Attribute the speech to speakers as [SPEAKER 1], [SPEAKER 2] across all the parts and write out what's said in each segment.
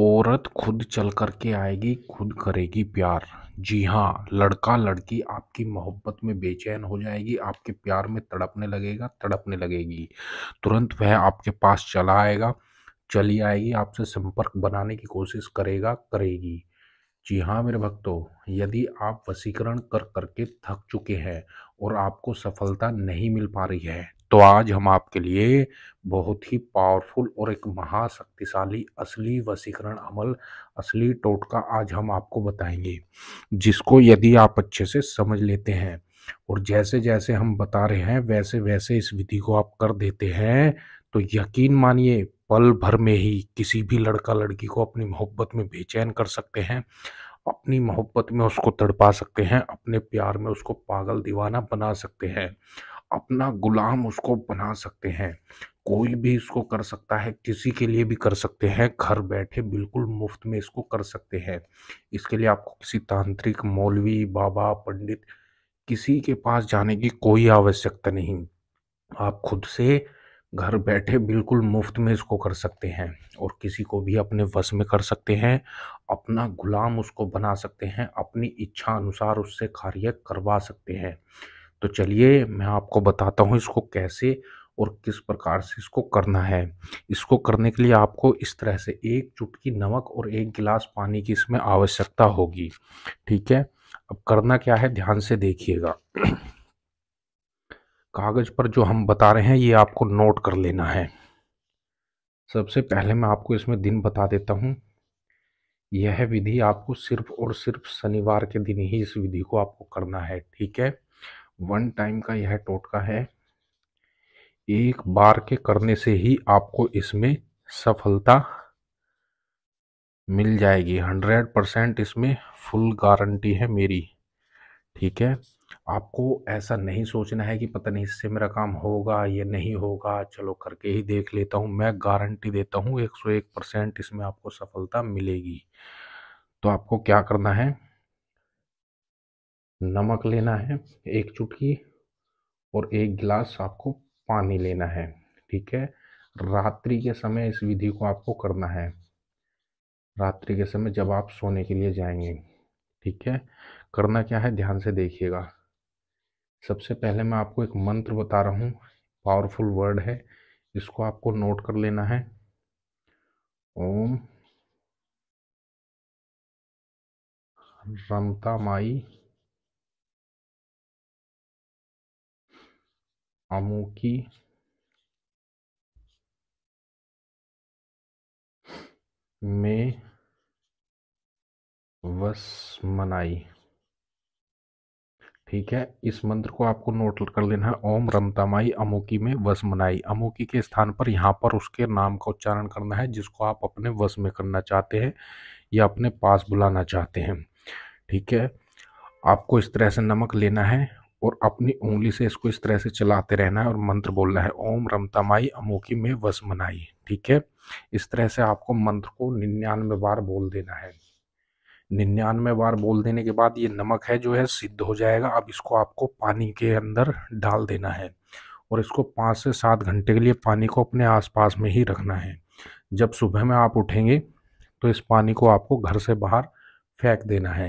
[SPEAKER 1] औरत खुद चल कर के आएगी खुद करेगी प्यार जी हाँ लड़का लड़की आपकी मोहब्बत में बेचैन हो जाएगी आपके प्यार में तड़पने लगेगा तड़पने लगेगी तुरंत वह आपके पास चला आएगा चली आएगी आपसे संपर्क बनाने की कोशिश करेगा करेगी जी हाँ मेरे भक्तों यदि आप वसीकरण कर करके थक चुके हैं और आपको सफलता नहीं मिल पा रही है तो आज हम आपके लिए बहुत ही पावरफुल और एक महाशक्तिशाली असली वसीकरण अमल असली टोटका आज हम आपको बताएंगे जिसको यदि आप अच्छे से समझ लेते हैं और जैसे जैसे हम बता रहे हैं वैसे वैसे इस विधि को आप कर देते हैं तो यकीन मानिए पल भर में ही किसी भी लड़का लड़की को अपनी मोहब्बत में बेचैन कर सकते हैं अपनी मोहब्बत में उसको तड़पा सकते हैं अपने प्यार में उसको पागल दीवाना बना सकते हैं अपना गुलाम उसको बना सकते हैं कोई भी इसको कर सकता है किसी के लिए भी कर सकते हैं घर बैठे बिल्कुल मुफ्त में इसको कर सकते हैं इसके लिए आपको किसी तांत्रिक मौलवी बाबा पंडित किसी के पास जाने की कोई आवश्यकता नहीं आप खुद से घर बैठे बिल्कुल मुफ्त में इसको कर सकते हैं और किसी को भी अपने वश में कर सकते हैं अपना गुलाम उसको बना सकते हैं अपनी इच्छा अनुसार उससे कार्य करवा सकते हैं तो चलिए मैं आपको बताता हूँ इसको कैसे और किस प्रकार से इसको करना है इसको करने के लिए आपको इस तरह से एक चुटकी नमक और एक गिलास पानी की इसमें आवश्यकता होगी ठीक है अब करना क्या है ध्यान से देखिएगा कागज़ पर जो हम बता रहे हैं ये आपको नोट कर लेना है सबसे पहले मैं आपको इसमें दिन बता देता हूँ यह विधि आपको सिर्फ और सिर्फ शनिवार के दिन ही इस विधि को आपको करना है ठीक है वन टाइम का यह टोटका है एक बार के करने से ही आपको इसमें सफलता मिल जाएगी हंड्रेड परसेंट इसमें फुल गारंटी है मेरी ठीक है आपको ऐसा नहीं सोचना है कि पता नहीं इससे मेरा काम होगा या नहीं होगा चलो करके ही देख लेता हूँ मैं गारंटी देता हूँ एक सौ एक परसेंट इसमें आपको सफलता मिलेगी तो आपको क्या करना है नमक लेना है एक चुटकी और एक गिलास आपको पानी लेना है ठीक है रात्रि के समय इस विधि को आपको करना है रात्रि के समय जब आप सोने के लिए जाएंगे ठीक है करना क्या है ध्यान से देखिएगा सबसे पहले मैं आपको एक मंत्र बता रहा हूँ पावरफुल वर्ड है इसको आपको नोट कर लेना है ओम रमता माई अमोकी में मनाई ठीक है इस मंत्र को आपको नोट कर लेना है ओम रमतामाई अमोकी में वस मनाई अमोकी के स्थान पर यहाँ पर उसके नाम का उच्चारण करना है जिसको आप अपने वश में करना चाहते हैं या अपने पास बुलाना चाहते हैं ठीक है आपको इस तरह से नमक लेना है और अपनी उंगली से इसको इस तरह से चलाते रहना है और मंत्र बोलना है ओम रमतमाई अमोखी में वस मनाई ठीक है इस तरह से आपको मंत्र को निन्यानवे बार बोल देना है निन्यानवे बार बोल देने के बाद ये नमक है जो है सिद्ध हो जाएगा अब इसको आपको पानी के अंदर डाल देना है और इसको पाँच से सात घंटे के लिए पानी को अपने आसपास में ही रखना है जब सुबह में आप उठेंगे तो इस पानी को आपको घर से बाहर फेंक देना है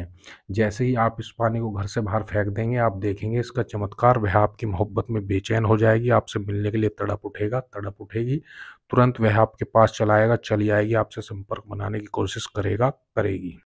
[SPEAKER 1] जैसे ही आप इस पानी को घर से बाहर फेंक देंगे आप देखेंगे इसका चमत्कार वह आपकी मोहब्बत में बेचैन हो जाएगी आपसे मिलने के लिए तड़प उठेगा तड़प उठेगी तुरंत वह आपके पास चला आएगा चली आएगी आपसे संपर्क बनाने की कोशिश करेगा करेगी